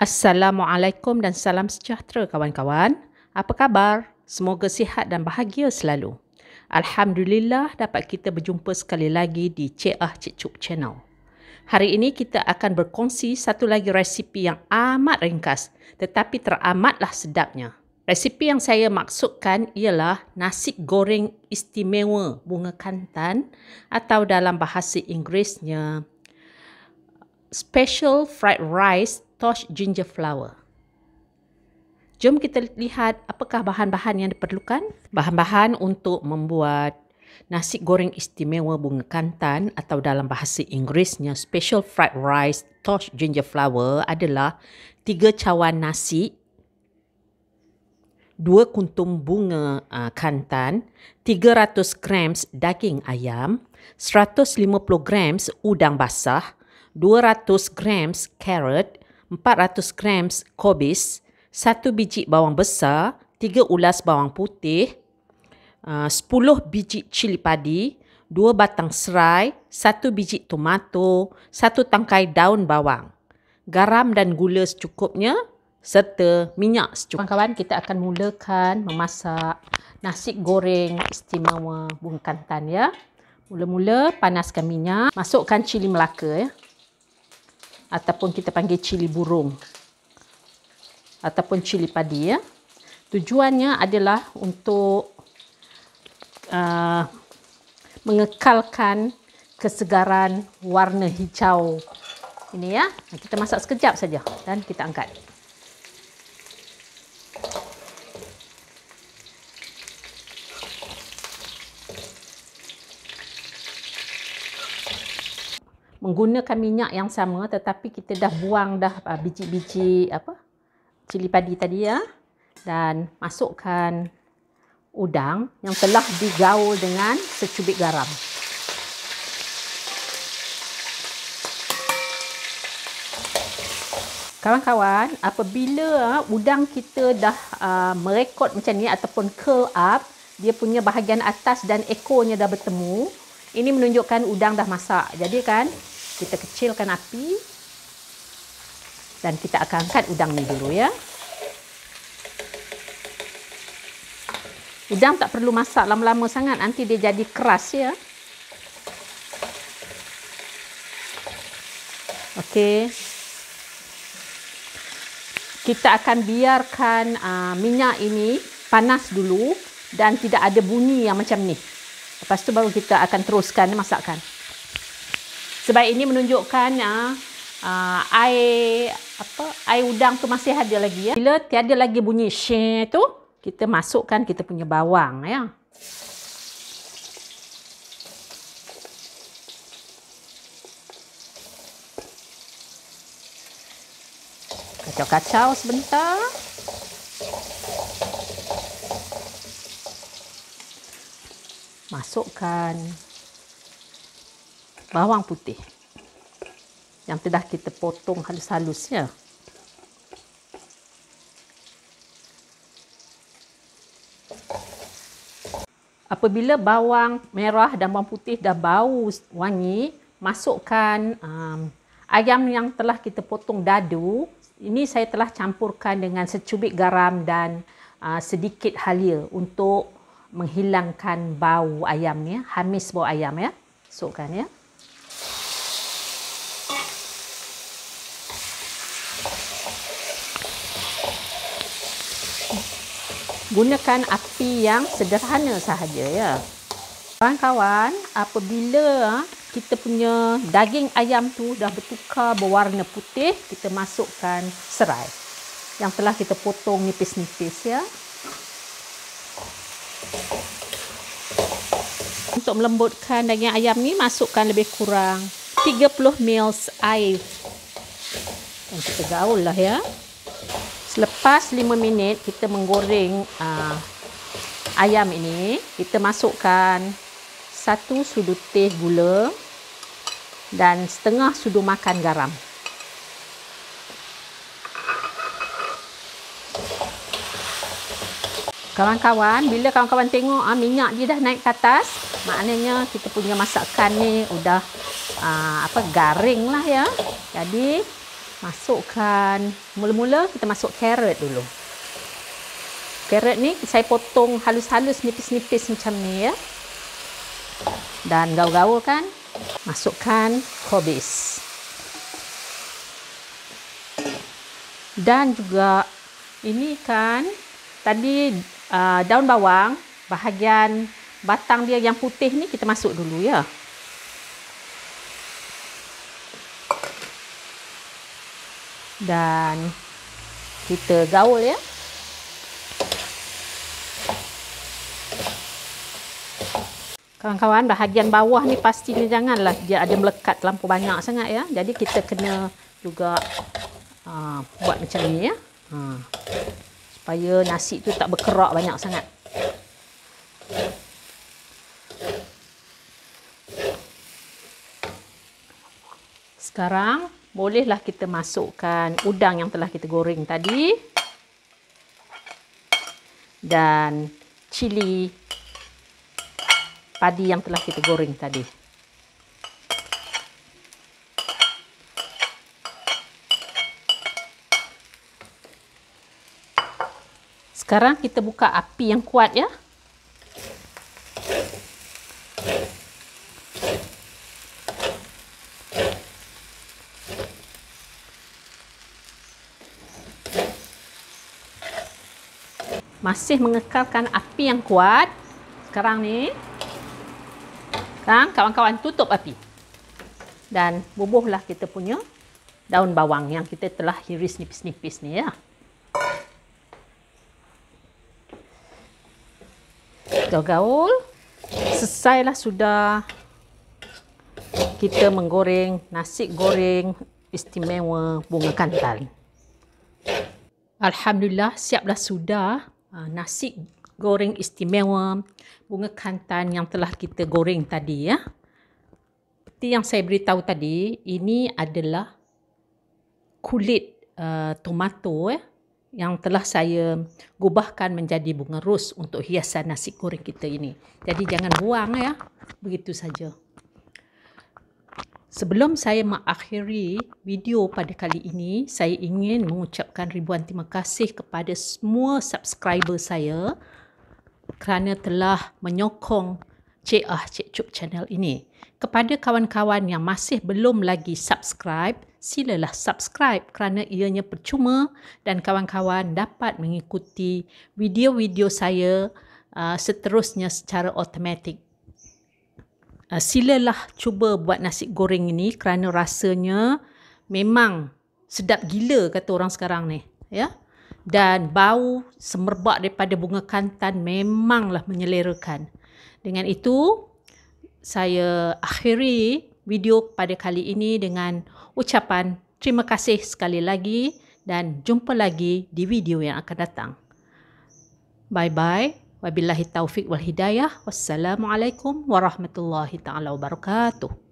Assalamualaikum dan salam sejahtera kawan-kawan. Apa khabar? Semoga sihat dan bahagia selalu. Alhamdulillah dapat kita berjumpa sekali lagi di Ceah Cik Cuk Channel. Hari ini kita akan berkongsi satu lagi resipi yang amat ringkas tetapi teramatlah sedapnya. Resipi yang saya maksudkan ialah nasi goreng istimewa bunga kantan atau dalam bahasa Inggerisnya special fried rice tossed ginger flour. Jom kita lihat apakah bahan-bahan yang diperlukan. Bahan-bahan untuk membuat nasi goreng istimewa bunga kantan atau dalam bahasa Inggerisnya special fried rice tossed ginger flour adalah 3 cawan nasi dua kuntum bunga uh, kantan, 300 gram daging ayam, 150 gram udang basah, 200 gram carrot, 400 gram kobis, satu biji bawang besar, tiga ulas bawang putih, ah, uh, 10 biji cili padi, dua batang serai, satu biji tomato, satu tangkai daun bawang. Garam dan gula secukupnya, serta minyak secukupnya. Kawan-kawan, kita akan mulakan memasak nasi goreng istimewa Bung Kantan ya. Mula-mula panaskan minyak, masukkan cili Melaka ya. Ataupun kita panggil cili burung. Ataupun cili padi ya. Tujuannya adalah untuk uh, mengekalkan kesegaran warna hijau ini ya. Kita masak sekejap saja dan kita angkat. menggunakan minyak yang sama tetapi kita dah buang dah ah, biji-biji apa cili padi tadi ya dan masukkan udang yang telah digaul dengan secubit garam. Kawan-kawan, apabila ah, udang kita dah uh, merekod macam ni ataupun curl up, dia punya bahagian atas dan ekornya dah bertemu, ini menunjukkan udang dah masak. Jadi kan, kita kecilkan api dan kita akan angkat udang ni dulu ya. Udang tak perlu masak lama-lama sangat nanti dia jadi keras ya. Okey. Kita akan biarkan uh, minyak ini panas dulu dan tidak ada bunyi yang macam ni. Lepas tu baru kita akan teruskan masakkan. Sebab ini menunjukkan uh, uh, air apa air udang tu masih ada lagi ya. Bila tiada lagi bunyi syeh tu, kita masukkan kita punya bawang ya. Kacau-kacau sebentar. Masukkan bawang putih yang telah kita potong halus halusnya Apabila bawang merah dan bawang putih dah bau wangi, masukkan um, ayam yang telah kita potong dadu. Ini saya telah campurkan dengan secubit garam dan uh, sedikit halia untuk menghilangkan bau ayamnya, hamis bau ayamnya, ya. Masukkan ya. So, kan, ya. gunakan api yang sederhana sahaja ya. Kawan-kawan, apabila kita punya daging ayam tu dah bertukar berwarna putih, kita masukkan serai yang telah kita potong nipis-nipis ya. Untuk melembutkan daging ayam ni masukkan lebih kurang 30 ml air. Dan oh, kita gaul lah ya. Selepas 5 minit kita menggoreng uh, ayam ini, kita masukkan satu sudu teh gula dan setengah sudu makan garam. Kawan-kawan, bila kawan-kawan tengok ah, minyak dia dah naik ke atas, maknanya kita punya masakan ni sudah ah, apa garing lah ya. Jadi masukkan mula-mula kita masuk carrot dulu carrot ni saya potong halus-halus nipis-nipis macam ni ya dan gaul-gaul kan masukkan kobis dan juga ini kan tadi uh, daun bawang bahagian batang dia yang putih ni kita masuk dulu ya dan kita gaul ya. Kawan-kawan, bahagian bawah ni pastinya janganlah dia ada melekat terlalu banyak sangat ya. Jadi kita kena juga aa, ah, buat macam ni ya. Ha. Supaya nasi tu tak berkerak banyak sangat. Sekarang bolehlah kita masukkan udang yang telah kita goreng tadi dan cili padi yang telah kita goreng tadi. Sekarang kita buka api yang kuat ya. masih mengekalkan api yang kuat. Sekarang ni, sekarang kawan-kawan tutup api. Dan bubuhlah kita punya daun bawang yang kita telah hiris nipis-nipis ni ya. Gaul, gaul selesailah sudah kita menggoreng nasi goreng istimewa bunga kantan. Alhamdulillah siaplah sudah Ah, nasi goreng istimewa bunga kantan yang telah kita goreng tadi ya. Seperti yang saya beritahu tadi, ini adalah kulit uh, tomato ya yang telah saya gubahkan menjadi bunga ros untuk hiasan nasi goreng kita ini. Jadi jangan buang ya, begitu saja. Sebelum saya mengakhiri video pada kali ini, saya ingin mengucapkan ribuan terima kasih kepada semua subscriber saya kerana telah menyokong Cik Ah Cik Cuk channel ini. Kepada kawan-kawan yang masih belum lagi subscribe, silalah subscribe kerana ianya percuma dan kawan-kawan dapat mengikuti video-video saya uh, seterusnya secara automatik uh, silalah cuba buat nasi goreng ini kerana rasanya memang sedap gila kata orang sekarang ni ya dan bau semerbak daripada bunga kantan memanglah menyelerakan dengan itu saya akhiri video pada kali ini dengan ucapan terima kasih sekali lagi dan jumpa lagi di video yang akan datang bye bye Wabillahi taufik wal hidayah. Wassalamualaikum warahmatullahi taala wabarakatuh.